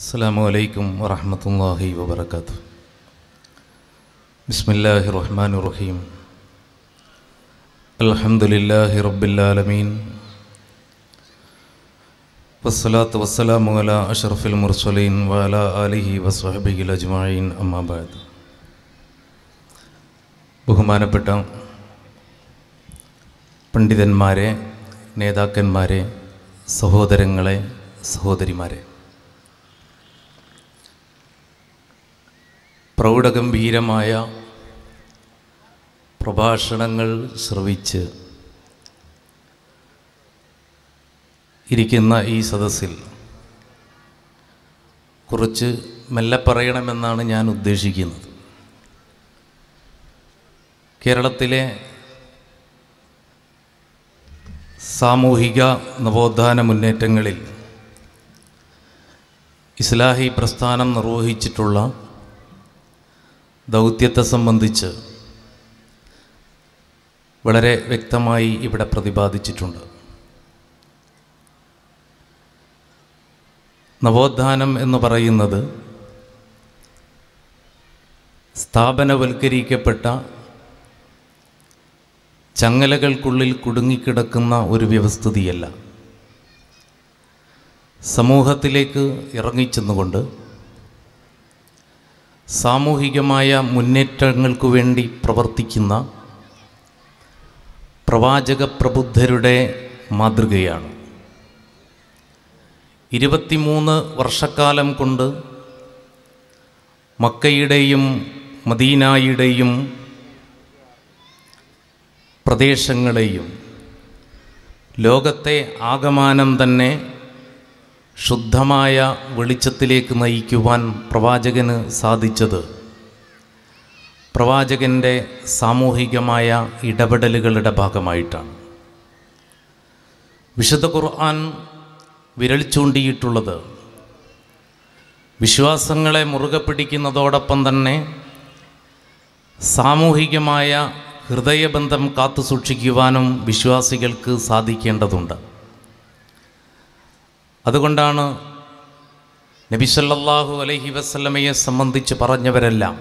അസ്സാം വലൈക്കും വറഹമത്തല്ലാഹി ബിസ്മില്ലാഹി റഹ്മാൻ റഹീം അലഹമുല്ലാഹി റബ്ബില്ലാലമീൻ വസ്സലാത്ത് വസ്സലാമു അല അഷറഫുൽ മുർസലീൻ വല അലിഹി വസ്വഹബിൽ അജ്മായിൻ അമ്മാബാദ് ബഹുമാനപ്പെട്ട പണ്ഡിതന്മാരെ നേതാക്കന്മാരെ സഹോദരങ്ങളെ സഹോദരിമാരെ പ്രൗഢഗംഭീരമായ പ്രഭാഷണങ്ങൾ ശ്രവിച്ച് ഇരിക്കുന്ന ഈ സദസ്സിൽ കുറച്ച് മെല്ലെ പറയണമെന്നാണ് ഞാൻ ഉദ്ദേശിക്കുന്നത് കേരളത്തിലെ സാമൂഹിക നവോത്ഥാന മുന്നേറ്റങ്ങളിൽ ഇസ്ലാഹി പ്രസ്ഥാനം നിർവഹിച്ചിട്ടുള്ള ദൗത്യത്തെ സംബന്ധിച്ച് വളരെ വ്യക്തമായി ഇവിടെ പ്രതിപാദിച്ചിട്ടുണ്ട് നവോത്ഥാനം എന്ന് പറയുന്നത് സ്ഥാപനവൽക്കരിക്കപ്പെട്ട ചങ്ങലകൾക്കുള്ളിൽ കുടുങ്ങിക്കിടക്കുന്ന ഒരു വ്യവസ്ഥിതിയല്ല സമൂഹത്തിലേക്ക് ഇറങ്ങിച്ചെന്നുകൊണ്ട് സാമൂഹികമായ മുന്നേറ്റങ്ങൾക്കു വേണ്ടി പ്രവർത്തിക്കുന്ന പ്രവാചക പ്രബുദ്ധരുടെ മാതൃകയാണ് ഇരുപത്തിമൂന്ന് വർഷക്കാലം കൊണ്ട് മക്കയുടെയും മദീനായുടെയും പ്രദേശങ്ങളെയും ലോകത്തെ ആകമാനം തന്നെ ശുദ്ധമായ വെളിച്ചത്തിലേക്ക് നയിക്കുവാൻ പ്രവാചകന് സാധിച്ചത് പ്രവാചകൻ്റെ സാമൂഹികമായ ഇടപെടലുകളുടെ ഭാഗമായിട്ടാണ് വിശുദ്ധ ഖുർആൻ വിരൽ ചൂണ്ടിയിട്ടുള്ളത് വിശ്വാസങ്ങളെ മുറുകെ പിടിക്കുന്നതോടൊപ്പം തന്നെ സാമൂഹികമായ ഹൃദയബന്ധം കാത്തു സൂക്ഷിക്കുവാനും വിശ്വാസികൾക്ക് സാധിക്കേണ്ടതുണ്ട് അതുകൊണ്ടാണ് നബിസല്ലാഹു അലൈഹി വസ്ലമയെ സംബന്ധിച്ച് പറഞ്ഞവരെല്ലാം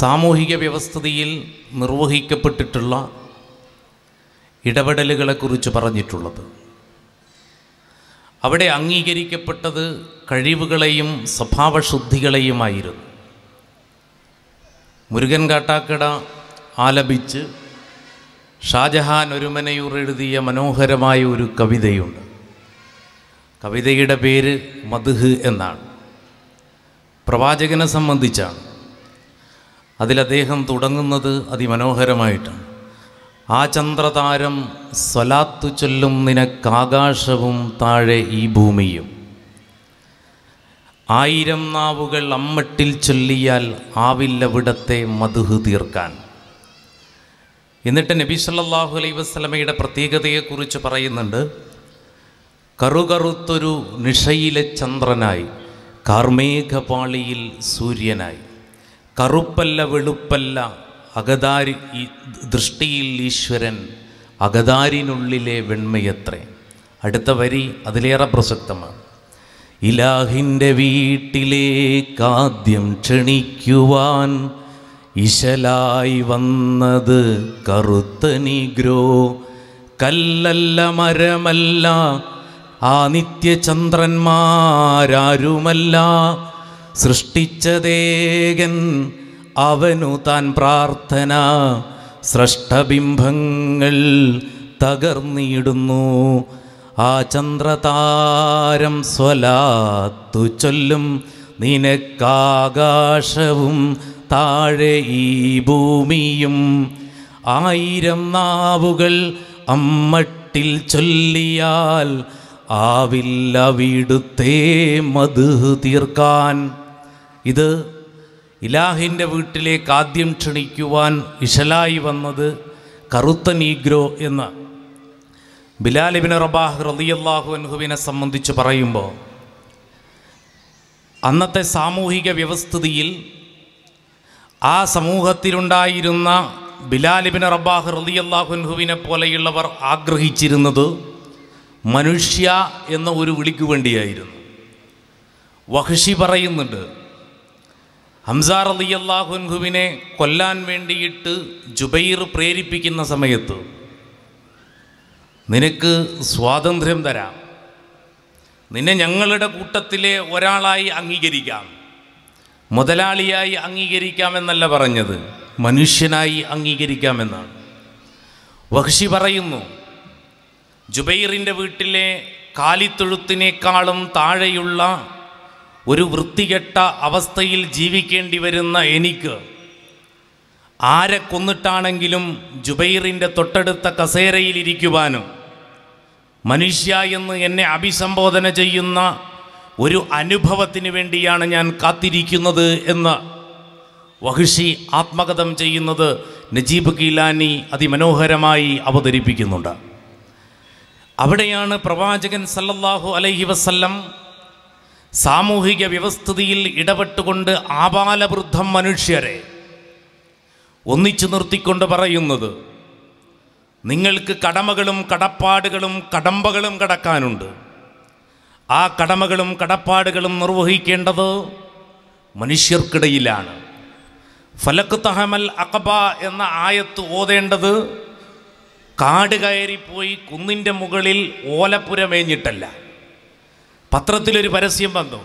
സാമൂഹിക വ്യവസ്ഥിതിയിൽ നിർവഹിക്കപ്പെട്ടിട്ടുള്ള ഇടപെടലുകളെക്കുറിച്ച് പറഞ്ഞിട്ടുള്ളത് അവിടെ അംഗീകരിക്കപ്പെട്ടത് കഴിവുകളെയും സ്വഭാവശുദ്ധികളെയുമായിരുന്നു മുരുകൻ കാട്ടാക്കട ആലപിച്ച് ഷാജഹാൻ ഒരുമനയൂർ എഴുതിയ മനോഹരമായ ഒരു കവിതയുണ്ട് കവിതയുടെ പേര് മധുഹ് എന്നാണ് പ്രവാചകനെ സംബന്ധിച്ചാണ് അതിലദ്ദേഹം തുടങ്ങുന്നത് അതിമനോഹരമായിട്ടാണ് ആ ചന്ദ്രതാരം സ്വലാത്തു ചൊല്ലും നിനക്കാകാശവും താഴെ ഈ ഭൂമിയും ആയിരം നാവുകൾ അമ്മട്ടിൽ ചൊല്ലിയാൽ ആവില്ലവിടത്തെ മധുഹ് തീർക്കാൻ എന്നിട്ട് നബി സല്ലാഹു അലൈ വസ്ലമയുടെ പ്രത്യേകതയെക്കുറിച്ച് പറയുന്നുണ്ട് കറുകറുത്തൊരു നിഷയിലെ ചന്ദ്രനായി കാർമേഘപാളിയിൽ സൂര്യനായി കറുപ്പല്ല വെളുപ്പല്ല അഗതാരി ദൃഷ്ടിയിൽ ഈശ്വരൻ അഗതാരിനുള്ളിലെ വെണ്മയത്രേ അടുത്ത വരി അതിലേറെ പ്രസക്തമാണ് ഇലാഹിൻ്റെ വീട്ടിലേക്കാദ്യം ക്ഷണിക്കുവാൻ ഇശലായി വന്നത് കറുത്ത നീഗ്രോ കല്ലല്ല മരമല്ല ആ നിത്യചന്ദ്രന്മാരാരുമല്ല സൃഷ്ടിച്ചതേകൻ അവനു താൻ പ്രാർത്ഥന സൃഷ്ടബിംബങ്ങൾ തകർന്നിടുന്നു ആ ചന്ദ്രതാരം സ്വലാത്തു ചൊല്ലും നിനക്കാകാശവും താഴെ ഈ ഭൂമിയും ആയിരം നാവുകൾ അമ്മട്ടിൽ ചൊല്ലിയാൽ ആവില്ല വീടുത്തെ മധു തീർക്കാൻ ഇത് ഇലാഹിൻ്റെ വീട്ടിലേക്ക് ആദ്യം ക്ഷണിക്കുവാൻ ഇശലായി വന്നത് കറുത്ത നീഗ്രോ എന്ന് ബിലാലിബിന് റബാഹ് റലിയല്ലാഹു അൻഹുവിനെ സംബന്ധിച്ച് പറയുമ്പോൾ അന്നത്തെ സാമൂഹിക വ്യവസ്ഥിതിയിൽ ആ സമൂഹത്തിലുണ്ടായിരുന്ന ബിലാലിബിൻ റബ്ബാഹ് റലിയല്ലാഹുൻഹുവിനെ പോലെയുള്ളവർ ആഗ്രഹിച്ചിരുന്നത് മനുഷ്യ എന്ന ഒരു വിളിക്ക് വേണ്ടിയായിരുന്നു വഹഷി പറയുന്നുണ്ട് ഹംസ റലിയല്ലാഹുൻഹുവിനെ കൊല്ലാൻ വേണ്ടിയിട്ട് ജുബൈർ പ്രേരിപ്പിക്കുന്ന സമയത്ത് നിനക്ക് സ്വാതന്ത്ര്യം തരാം നിന്നെ ഞങ്ങളുടെ കൂട്ടത്തിലെ ഒരാളായി അംഗീകരിക്കാം മുതലാളിയായി അംഗീകരിക്കാമെന്നല്ല പറഞ്ഞത് മനുഷ്യനായി അംഗീകരിക്കാമെന്നാണ് വഹ്ഷി പറയുന്നു ജുബൈറിൻ്റെ വീട്ടിലെ കാലിത്തൊഴുത്തിനേക്കാളും താഴെയുള്ള ഒരു വൃത്തികെട്ട അവസ്ഥയിൽ ജീവിക്കേണ്ടി വരുന്ന എനിക്ക് ആരെ കൊന്നിട്ടാണെങ്കിലും ജുബൈറിൻ്റെ തൊട്ടടുത്ത കസേരയിലിരിക്കുവാനും മനുഷ്യ എന്ന് എന്നെ അഭിസംബോധന ചെയ്യുന്ന ഒരു അനുഭവത്തിന് വേണ്ടിയാണ് ഞാൻ കാത്തിരിക്കുന്നത് എന്ന് വഹിഷി ആത്മകഥം ചെയ്യുന്നത് നജീബ് ഗീലാനി അതിമനോഹരമായി അവതരിപ്പിക്കുന്നുണ്ട് അവിടെയാണ് പ്രവാചകൻ സല്ലല്ലാഹു അലൈഹി വസല്ലം സാമൂഹിക വ്യവസ്ഥിതിയിൽ ഇടപെട്ടുകൊണ്ട് ആപാലവൃദ്ധം മനുഷ്യരെ ഒന്നിച്ചു നിർത്തിക്കൊണ്ട് പറയുന്നത് നിങ്ങൾക്ക് കടമകളും കടപ്പാടുകളും കടമ്പകളും കടക്കാനുണ്ട് ആ കടമകളും കടപ്പാടുകളും നിർവഹിക്കേണ്ടത് മനുഷ്യർക്കിടയിലാണ് ഫലക്ക് തഹമൽ അക്കബ എന്ന ആയത്ത് ഓതേണ്ടത് കാട് കയറിപ്പോയി കുന്നിൻ്റെ മുകളിൽ ഓലപ്പുരമേഞ്ഞിട്ടല്ല പത്രത്തിലൊരു പരസ്യം വന്നു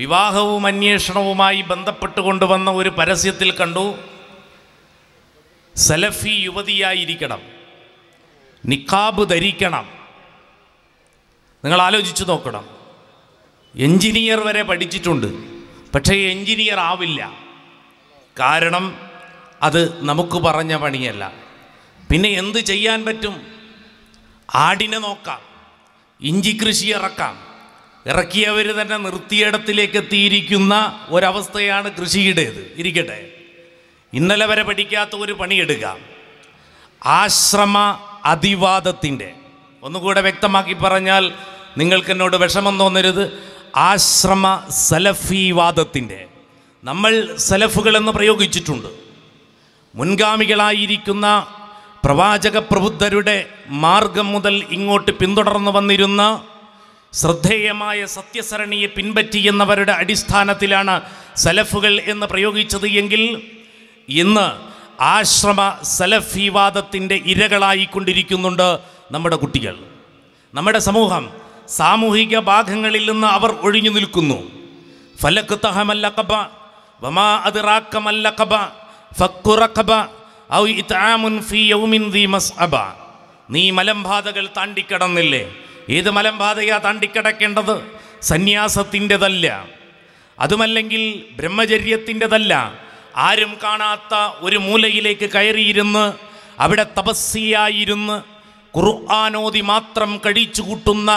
വിവാഹവും അന്വേഷണവുമായി ബന്ധപ്പെട്ട് കൊണ്ടുവന്ന ഒരു പരസ്യത്തിൽ കണ്ടു സലഫി യുവതിയായിരിക്കണം നിക്കാബ് ധരിക്കണം നിങ്ങൾ ആലോചിച്ച് നോക്കണം എൻജിനീയർ വരെ പഠിച്ചിട്ടുണ്ട് പക്ഷേ എൻജിനീയർ ആവില്ല കാരണം അത് നമുക്ക് പറഞ്ഞ പണിയല്ല പിന്നെ എന്ത് ചെയ്യാൻ പറ്റും ആടിനെ നോക്കാം ഇഞ്ചി കൃഷി ഇറക്കാം ഇറക്കിയവർ തന്നെ നിർത്തിയിടത്തിലേക്ക് എത്തിയിരിക്കുന്ന ഒരവസ്ഥയാണ് കൃഷിയുടേത് ഇരിക്കട്ടെ ഇന്നലെ വരെ പഠിക്കാത്ത ഒരു പണിയെടുക്കാം ആശ്രമ അതിവാദത്തിൻ്റെ ഒന്നുകൂടെ വ്യക്തമാക്കി പറഞ്ഞാൽ നിങ്ങൾക്ക് എന്നോട് വിഷമം തോന്നരുത് ആശ്രമ സലഫിവാദത്തിൻ്റെ നമ്മൾ സലഫുകളെന്ന് പ്രയോഗിച്ചിട്ടുണ്ട് മുൻഗാമികളായിരിക്കുന്ന പ്രവാചക പ്രബുദ്ധരുടെ മാർഗം മുതൽ ഇങ്ങോട്ട് പിന്തുടർന്നു വന്നിരുന്ന ശ്രദ്ധേയമായ സത്യസരണിയെ പിൻപറ്റിയെന്നവരുടെ അടിസ്ഥാനത്തിലാണ് സലഫുകൾ എന്ന് പ്രയോഗിച്ചത് എങ്കിൽ ഇന്ന് ആശ്രമ സലഫിവാദത്തിൻ്റെ ഇരകളായിക്കൊണ്ടിരിക്കുന്നുണ്ട് നമ്മുടെ കുട്ടികൾ നമ്മുടെ സമൂഹം സാമൂഹിക ഭാഗങ്ങളിൽ നിന്ന് അവർ ഒഴിഞ്ഞു നിൽക്കുന്നു വമാ ഔ ദി നീ മലമ്പാതകൾ താണ്ടിക്കടന്നില്ലേ ഏത് മലമ്പാതയാ താണ്ടിക്കടക്കേണ്ടത് സന്യാസത്തിൻ്റെതല്ല അതുമല്ലെങ്കിൽ ബ്രഹ്മചര്യത്തിൻ്റെതല്ല ആരും കാണാത്ത ഒരു മൂലയിലേക്ക് കയറിയിരുന്ന് അവിടെ തപസ്സിയായിരുന്ന് ഖുർആാനോതി മാത്രം കഴിച്ചു കൂട്ടുന്ന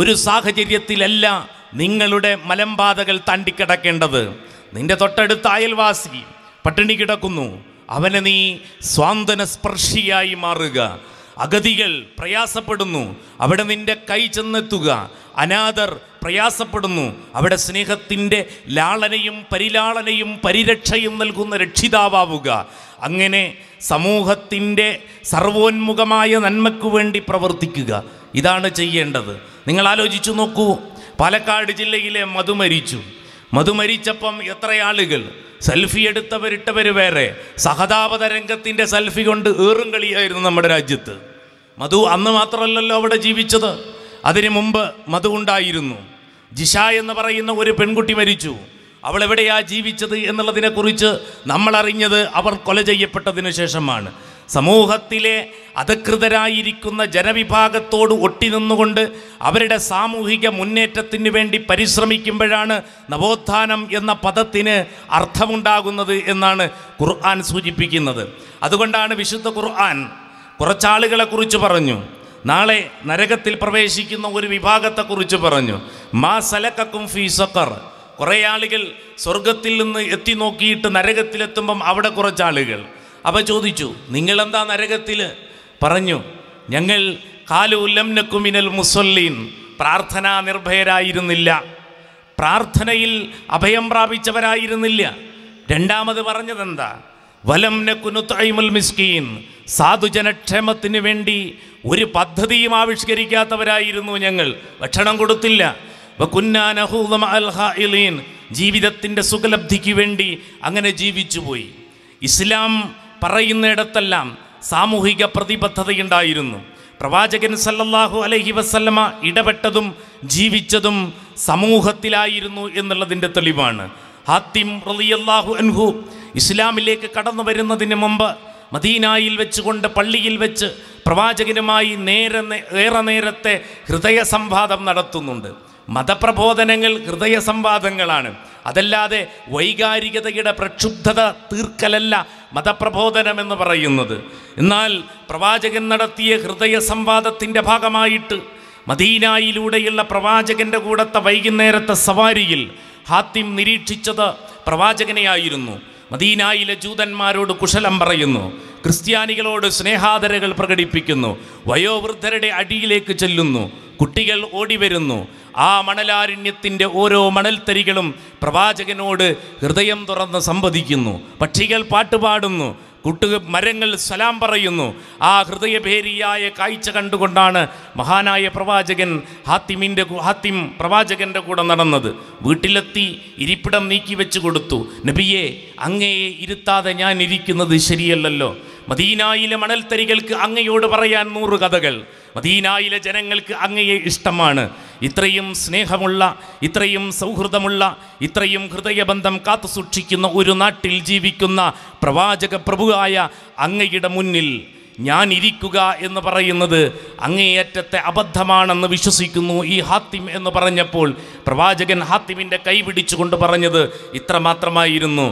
ഒരു സാഹചര്യത്തിലല്ല നിങ്ങളുടെ മലമ്പാതകൾ തണ്ടിക്കിടക്കേണ്ടത് നിന്റെ തൊട്ടടുത്ത അയൽവാസി പട്ടിണി കിടക്കുന്നു അവനെ നീ സ്വാന്തന സ്പർശിയായി മാറുക അഗതികൾ പ്രയാസപ്പെടുന്നു അവിടെ നിൻ്റെ കൈ ചെന്നെത്തുക അനാഥർ പ്രയാസപ്പെടുന്നു അവിടെ സ്നേഹത്തിൻ്റെ ലാളനയും പരിലാളനയും പരിരക്ഷയും നൽകുന്ന രക്ഷിതാവുക അങ്ങനെ സമൂഹത്തിൻ്റെ സർവോന്മുഖമായ നന്മയ്ക്കു വേണ്ടി പ്രവർത്തിക്കുക ഇതാണ് ചെയ്യേണ്ടത് നിങ്ങൾ ആലോചിച്ചു നോക്കൂ പാലക്കാട് ജില്ലയിലെ മധു മരിച്ചു മധു മരിച്ചപ്പം എത്ര ആളുകൾ സെൽഫി എടുത്തവരിട്ടവർ വേറെ സഹതാപത രംഗത്തിൻ്റെ സെൽഫി കൊണ്ട് ഏറും കളിയായിരുന്നു നമ്മുടെ രാജ്യത്ത് മധു അന്ന് മാത്രമല്ലല്ലോ അവിടെ ജീവിച്ചത് അതിനു മുമ്പ് മധു ഉണ്ടായിരുന്നു ജിഷ എന്ന് പറയുന്ന ഒരു പെൺകുട്ടി മരിച്ചു അവൾ എവിടെയാ ജീവിച്ചത് എന്നുള്ളതിനെക്കുറിച്ച് നമ്മളറിഞ്ഞത് അവർ കൊല ചെയ്യപ്പെട്ടതിന് ശേഷമാണ് സമൂഹത്തിലെ അധികൃതരായിരിക്കുന്ന ജനവിഭാഗത്തോട് ഒട്ടി നിന്നുകൊണ്ട് അവരുടെ സാമൂഹിക മുന്നേറ്റത്തിന് വേണ്ടി പരിശ്രമിക്കുമ്പോഴാണ് നവോത്ഥാനം എന്ന പദത്തിന് അർത്ഥമുണ്ടാകുന്നത് എന്നാണ് ഖുർആൻ സൂചിപ്പിക്കുന്നത് അതുകൊണ്ടാണ് വിശുദ്ധ ഖുർആൻ കുറച്ചാളുകളെ കുറിച്ച് പറഞ്ഞു നാളെ നരകത്തിൽ പ്രവേശിക്കുന്ന ഒരു വിഭാഗത്തെക്കുറിച്ച് പറഞ്ഞു മാ സലക്കും ഫീസക്കർ കുറേ ആളുകൾ സ്വർഗത്തിൽ നിന്ന് എത്തി നോക്കിയിട്ട് നരകത്തിലെത്തുമ്പം അവിടെ കുറച്ചാളുകൾ അപ്പോൾ ചോദിച്ചു നിങ്ങളെന്താ നരകത്തിൽ പറഞ്ഞു ഞങ്ങൾ കാലുല്ലംനക്കുമിനൽ മുസല്ലീൻ പ്രാർത്ഥനാ നിർഭയരായിരുന്നില്ല പ്രാർത്ഥനയിൽ അഭയം പ്രാപിച്ചവരായിരുന്നില്ല രണ്ടാമത് പറഞ്ഞതെന്താ വലം നക്കുനുത്തൈമുൽ മിസ്കീൻ സാധുജനക്ഷേമത്തിന് വേണ്ടി ഒരു പദ്ധതിയും ആവിഷ്കരിക്കാത്തവരായിരുന്നു ഞങ്ങൾ ഭക്ഷണം കൊടുത്തില്ല ജീവിതത്തിൻ്റെ സുഖലബ്ധിക്ക് വേണ്ടി അങ്ങനെ ജീവിച്ചുപോയി ഇസ്ലാം പറയുന്നിടത്തെല്ലാം സാമൂഹിക പ്രതിബദ്ധതയുണ്ടായിരുന്നു പ്രവാചകൻ സല്ലല്ലാഹു അലഹി വസല്ലമ ഇടപെട്ടതും ജീവിച്ചതും സമൂഹത്തിലായിരുന്നു എന്നുള്ളതിൻ്റെ തെളിവാണ് ഹാത്തിം റലിയല്ലാഹു അൻഹു ഇസ്ലാമിലേക്ക് കടന്നു വരുന്നതിന് മുമ്പ് മദീനായിൽ വെച്ചുകൊണ്ട് പള്ളിയിൽ വെച്ച് പ്രവാചകനുമായി നേരെ ഏറെ നേരത്തെ ഹൃദയ സംവാദം നടത്തുന്നുണ്ട് മതപ്രബോധനങ്ങൾ ഹൃദയ സംവാദങ്ങളാണ് അതല്ലാതെ വൈകാരികതയുടെ പ്രക്ഷുബ്ധത തീർക്കലല്ല മതപ്രബോധനം എന്ന് പറയുന്നത് എന്നാൽ പ്രവാചകൻ നടത്തിയ ഹൃദയ സംവാദത്തിൻ്റെ ഭാഗമായിട്ട് മദീനായിലൂടെയുള്ള പ്രവാചകൻ്റെ കൂടത്തെ വൈകുന്നേരത്തെ സവാരിയിൽ ഹാത്തിം നിരീക്ഷിച്ചത് പ്രവാചകനെയായിരുന്നു മദീനായിലെ ജൂതന്മാരോട് കുശലം പറയുന്നു ക്രിസ്ത്യാനികളോട് സ്നേഹാദരകൾ പ്രകടിപ്പിക്കുന്നു വയോവൃദ്ധരുടെ അടിയിലേക്ക് ചെല്ലുന്നു കുട്ടികൾ ഓടിവരുന്നു ആ മണലാരണ്യത്തിൻ്റെ ഓരോ മണൽത്തരികളും പ്രവാചകനോട് ഹൃദയം തുറന്ന് സംവദിക്കുന്നു പക്ഷികൾ പാട്ടുപാടുന്നു കുട്ടുക മരങ്ങൾ സലാം പറയുന്നു ആ ഹൃദയഭേരിയായ കാഴ്ച കണ്ടുകൊണ്ടാണ് മഹാനായ പ്രവാചകൻ ഹാത്തിമിൻ്റെ ഹാത്തിം പ്രവാചകൻ്റെ കൂടെ നടന്നത് വീട്ടിലെത്തി ഇരിപ്പിടം നീക്കി വെച്ച് കൊടുത്തു നബിയെ അങ്ങയെ ഇരുത്താതെ ഞാൻ ഇരിക്കുന്നത് ശരിയല്ലല്ലോ മദീനായിലെ മണൽത്തരികൾക്ക് അങ്ങയോട് പറയാൻ നൂറ് കഥകൾ മദീനായിലെ ജനങ്ങൾക്ക് അങ്ങയെ ഇഷ്ടമാണ് ഇത്രയും സ്നേഹമുള്ള ഇത്രയും സൗഹൃദമുള്ള ഇത്രയും ഹൃദയബന്ധം കാത്തു സൂക്ഷിക്കുന്ന ഒരു നാട്ടിൽ ജീവിക്കുന്ന പ്രവാചക പ്രഭുവായ അങ്ങയുടെ മുന്നിൽ ഞാൻ ഇരിക്കുക എന്ന് പറയുന്നത് അങ്ങേയറ്റത്തെ അബദ്ധമാണെന്ന് വിശ്വസിക്കുന്നു ഈ ഹാത്തിം എന്ന് പറഞ്ഞപ്പോൾ പ്രവാചകൻ ഹാത്തിമിൻ്റെ കൈ പിടിച്ചുകൊണ്ട് പറഞ്ഞത് ഇത്രമാത്രമായിരുന്നു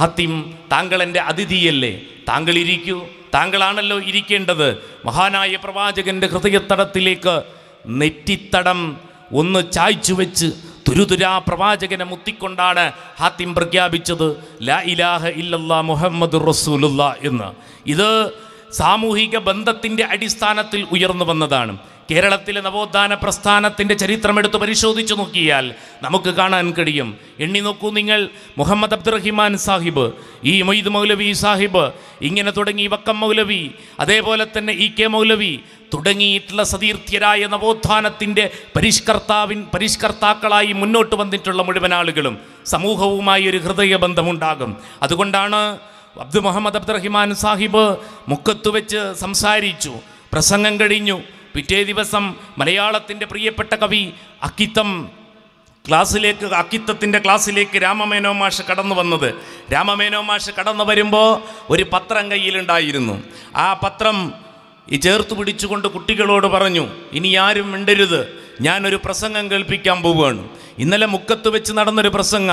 ഹത്തിം താങ്കൾ എൻ്റെ അതിഥിയല്ലേ താങ്കൾ ഇരിക്കൂ താങ്കളാണല്ലോ ഇരിക്കേണ്ടത് മഹാനായ പ്രവാചകൻ്റെ ഹൃദയത്തടത്തിലേക്ക് നെറ്റിത്തടം ഒന്ന് ചായ്ച്ചു വെച്ച് തുരുതുരാ പ്രവാചകനെ മുത്തിക്കൊണ്ടാണ് ഹാത്തിം പ്രഖ്യാപിച്ചത് ലാ ഇലാഹ ഇല്ലല്ലാ മുഹമ്മദ് റസൂലുള്ള എന്ന് ഇത് സാമൂഹിക ബന്ധത്തിൻ്റെ അടിസ്ഥാനത്തിൽ ഉയർന്നു വന്നതാണ് കേരളത്തിലെ നവോത്ഥാന പ്രസ്ഥാനത്തിൻ്റെ ചരിത്രമെടുത്ത് പരിശോധിച്ചു നോക്കിയാൽ നമുക്ക് കാണാൻ കഴിയും എണ്ണി നോക്കൂ നിങ്ങൾ മുഹമ്മദ് അബ്ദുറഹിമാൻ സാഹിബ് ഈ മൊയ്ദ് മൗലവി സാഹിബ് ഇങ്ങനെ തുടങ്ങി വക്കം മൗലവി അതേപോലെ തന്നെ ഇ കെ മൗലവി തുടങ്ങിയിട്ടുള്ള സതീർത്ഥ്യരായ നവോത്ഥാനത്തിൻ്റെ പരിഷ്കർത്താവിൻ പരിഷ്കർത്താക്കളായി മുന്നോട്ട് വന്നിട്ടുള്ള മുഴുവൻ ആളുകളും സമൂഹവുമായി ഒരു ബന്ധമുണ്ടാകും അതുകൊണ്ടാണ് അബ്ദു മുഹമ്മദ് അബ്ദുറഹിമാൻ സാഹിബ് മുക്കത്ത് വെച്ച് സംസാരിച്ചു പ്രസംഗം കഴിഞ്ഞു പിറ്റേ ദിവസം മലയാളത്തിൻ്റെ പ്രിയപ്പെട്ട കവി അക്കിത്തം ക്ലാസ്സിലേക്ക് അക്കിത്തത്തിൻ്റെ ക്ലാസ്സിലേക്ക് രാമമേനോ മാഷ് കടന്നു വന്നത് രാമമേനോ മാഷ് കടന്നു വരുമ്പോൾ ഒരു പത്രം കയ്യിലുണ്ടായിരുന്നു ആ പത്രം ഈ ചേർത്ത് പിടിച്ചുകൊണ്ട് കുട്ടികളോട് പറഞ്ഞു ഇനി ആരും മിണ്ടരുത് ഞാനൊരു പ്രസംഗം കേൾപ്പിക്കാൻ പോവുകയാണ് ഇന്നലെ മുക്കത്ത് വെച്ച് നടന്നൊരു പ്രസംഗ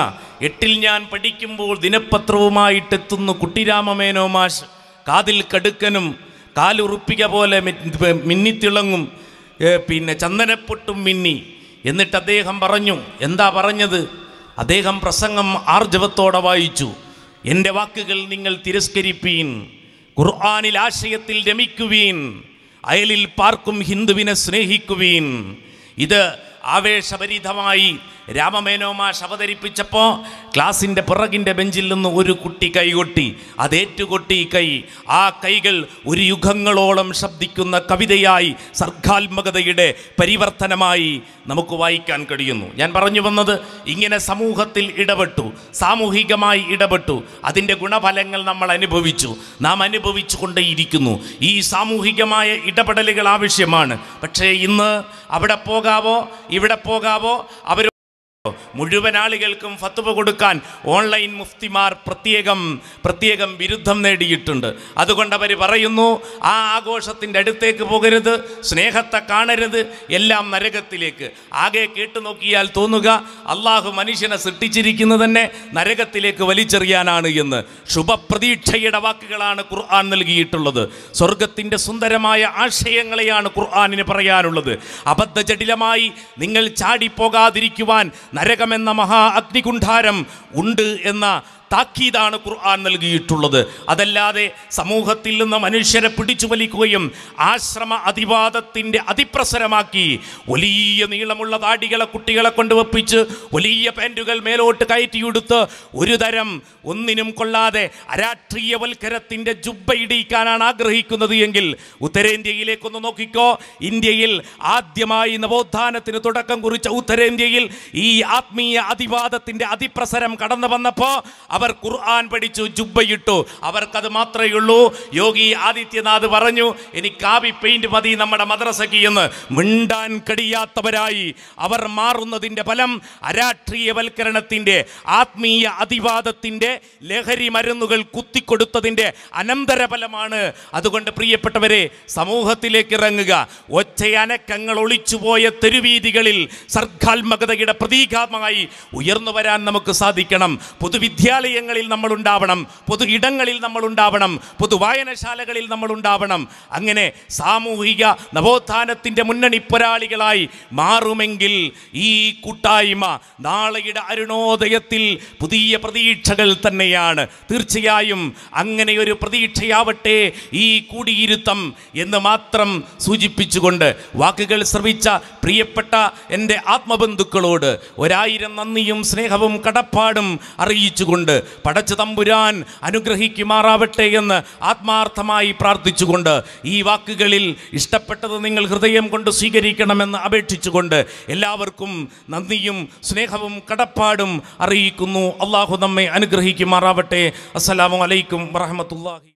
എട്ടിൽ ഞാൻ പഠിക്കുമ്പോൾ ദിനപത്രവുമായിട്ടെത്തുന്നു കുട്ടിരാമമേനോ മാഷ് കാതിൽ കടുക്കനും കാലുറുപ്പിക പോലെ മിന്നിത്തിളങ്ങും പിന്നെ ചന്ദനപ്പൊട്ടും മിന്നി എന്നിട്ട് അദ്ദേഹം പറഞ്ഞു എന്താ പറഞ്ഞത് അദ്ദേഹം പ്രസംഗം ആർജവത്തോടെ വായിച്ചു എൻ്റെ വാക്കുകൾ നിങ്ങൾ തിരസ്കരിപ്പീൻ ഖുർആാനിൽ ആശയത്തിൽ രമിക്കുവീൻ അയലിൽ പാർക്കും ഹിന്ദുവിനെ സ്നേഹിക്കുവീൻ ഇത് ആവേശപരിതമായി രാമമേനോമാ ശവതരിപ്പിച്ചപ്പോൾ ക്ലാസിൻ്റെ പുറകിൻ്റെ ബെഞ്ചിൽ നിന്ന് ഒരു കുട്ടി കൈകൊട്ടി അതേറ്റുകൊട്ടി കൈ ആ കൈകൾ ഒരു യുഗങ്ങളോളം ശബ്ദിക്കുന്ന കവിതയായി സർഗാത്മകതയുടെ പരിവർത്തനമായി നമുക്ക് വായിക്കാൻ കഴിയുന്നു ഞാൻ പറഞ്ഞു വന്നത് ഇങ്ങനെ സമൂഹത്തിൽ ഇടപെട്ടു സാമൂഹികമായി ഇടപെട്ടു അതിൻ്റെ ഗുണഫലങ്ങൾ നമ്മൾ അനുഭവിച്ചു നാം അനുഭവിച്ചു കൊണ്ടേയിരിക്കുന്നു ഈ സാമൂഹികമായ ഇടപെടലുകൾ ആവശ്യമാണ് പക്ഷേ ഇന്ന് അവിടെ പോകാവോ ഇവിടെ പോകാവോ അവർ മുഴുവൻ ആളുകൾക്കും ഫത്തുവ കൊടുക്കാൻ ഓൺലൈൻ മുഫ്തിമാർ പ്രത്യേകം പ്രത്യേകം വിരുദ്ധം നേടിയിട്ടുണ്ട് അതുകൊണ്ട് അവർ പറയുന്നു ആ ആഘോഷത്തിൻ്റെ അടുത്തേക്ക് പോകരുത് സ്നേഹത്തെ കാണരുത് എല്ലാം നരകത്തിലേക്ക് ആകെ കേട്ടു നോക്കിയാൽ തോന്നുക അള്ളാഹു മനുഷ്യനെ സൃഷ്ടിച്ചിരിക്കുന്നത് തന്നെ നരകത്തിലേക്ക് വലിച്ചെറിയാനാണ് എന്ന് ശുഭപ്രതീക്ഷയുടെ വാക്കുകളാണ് ഖുർആൻ നൽകിയിട്ടുള്ളത് സ്വർഗത്തിൻ്റെ സുന്ദരമായ ആശയങ്ങളെയാണ് ഖുർആാനിന് പറയാനുള്ളത് അബദ്ധജടിലമായി നിങ്ങൾ ചാടിപ്പോകാതിരിക്കുവാൻ നരകമെന്ന മഹാ അഗ്നികുണ്ഠാരം ഉണ്ട് എന്ന താക്കീതാണ് ഖുർആൻ നൽകിയിട്ടുള്ളത് അതല്ലാതെ സമൂഹത്തിൽ നിന്ന് മനുഷ്യരെ പിടിച്ചു വലിക്കുകയും ആശ്രമ അതിവാദത്തിൻ്റെ അതിപ്രസരമാക്കി വലിയ നീളമുള്ള താടികളെ കുട്ടികളെ വെപ്പിച്ച് വലിയ പാൻറ്റുകൾ മേലോട്ട് കയറ്റിയെടുത്ത് ഒരു തരം ഒന്നിനും കൊള്ളാതെ അരാഷ്ട്രീയവൽക്കരത്തിൻ്റെ ജുബ്ബ ഇടിയിക്കാനാണ് ആഗ്രഹിക്കുന്നത് എങ്കിൽ ഉത്തരേന്ത്യയിലേക്കൊന്ന് നോക്കിക്കോ ഇന്ത്യയിൽ ആദ്യമായി നവോത്ഥാനത്തിന് തുടക്കം കുറിച്ച ഉത്തരേന്ത്യയിൽ ഈ ആത്മീയ അതിവാദത്തിൻ്റെ അതിപ്രസരം കടന്നു വന്നപ്പോൾ അവർ ഖുർആൻ പഠിച്ചു ജുബ്ബയിട്ടു അവർക്കത് മാത്രമേ ഉള്ളൂ യോഗി ആദിത്യനാഥ് പറഞ്ഞു എനിക്ക് കാവി പെയിന്റ് മതി നമ്മുടെ മദ്രസയ്ക്ക് എന്ന് മിണ്ടാൻ കഴിയാത്തവരായി അവർ മാറുന്നതിൻ്റെ ഫലം അരാഷ്ട്രീയവൽക്കരണത്തിൻ്റെ ആത്മീയ അതിവാദത്തിൻ്റെ ലഹരി മരുന്നുകൾ കുത്തിക്കൊടുത്തതിൻ്റെ അനന്തരഫലമാണ് അതുകൊണ്ട് പ്രിയപ്പെട്ടവരെ സമൂഹത്തിലേക്ക് ഇറങ്ങുക ഒച്ചയനക്കങ്ങൾ ഒളിച്ചുപോയ തെരുവീതികളിൽ സർഗാത്മകതയുടെ പ്രതീകാത്മകമായി ഉയർന്നു വരാൻ നമുക്ക് സാധിക്കണം പൊതുവിദ്യാലയ ദേവാലയങ്ങളിൽ നമ്മൾ ഉണ്ടാവണം പൊതു ഇടങ്ങളിൽ നമ്മൾ ഉണ്ടാവണം വായനശാലകളിൽ നമ്മൾ ഉണ്ടാവണം അങ്ങനെ സാമൂഹിക നവോത്ഥാനത്തിൻ്റെ മുന്നണി പോരാളികളായി മാറുമെങ്കിൽ ഈ കൂട്ടായ്മ നാളെയുടെ അരുണോദയത്തിൽ പുതിയ പ്രതീക്ഷകൾ തന്നെയാണ് തീർച്ചയായും അങ്ങനെ ഒരു പ്രതീക്ഷയാവട്ടെ ഈ കൂടിയിരുത്തം എന്ന് മാത്രം സൂചിപ്പിച്ചുകൊണ്ട് വാക്കുകൾ ശ്രവിച്ച പ്രിയപ്പെട്ട എൻ്റെ ആത്മബന്ധുക്കളോട് ഒരായിരം നന്ദിയും സ്നേഹവും കടപ്പാടും അറിയിച്ചുകൊണ്ട് പടച്ചു തമ്പുരാൻ അനുഗ്രഹിക്കുമാറാവട്ടെ എന്ന് ആത്മാർത്ഥമായി പ്രാർത്ഥിച്ചുകൊണ്ട് ഈ വാക്കുകളിൽ ഇഷ്ടപ്പെട്ടത് നിങ്ങൾ ഹൃദയം കൊണ്ട് സ്വീകരിക്കണമെന്ന് അപേക്ഷിച്ചുകൊണ്ട് എല്ലാവർക്കും നന്ദിയും സ്നേഹവും കടപ്പാടും അറിയിക്കുന്നു അള്ളാഹു നമ്മെ അനുഗ്രഹിക്കുമാറാവട്ടെ അസ്സലാമലൈക്കും വറഹമത്തല്ലാഹി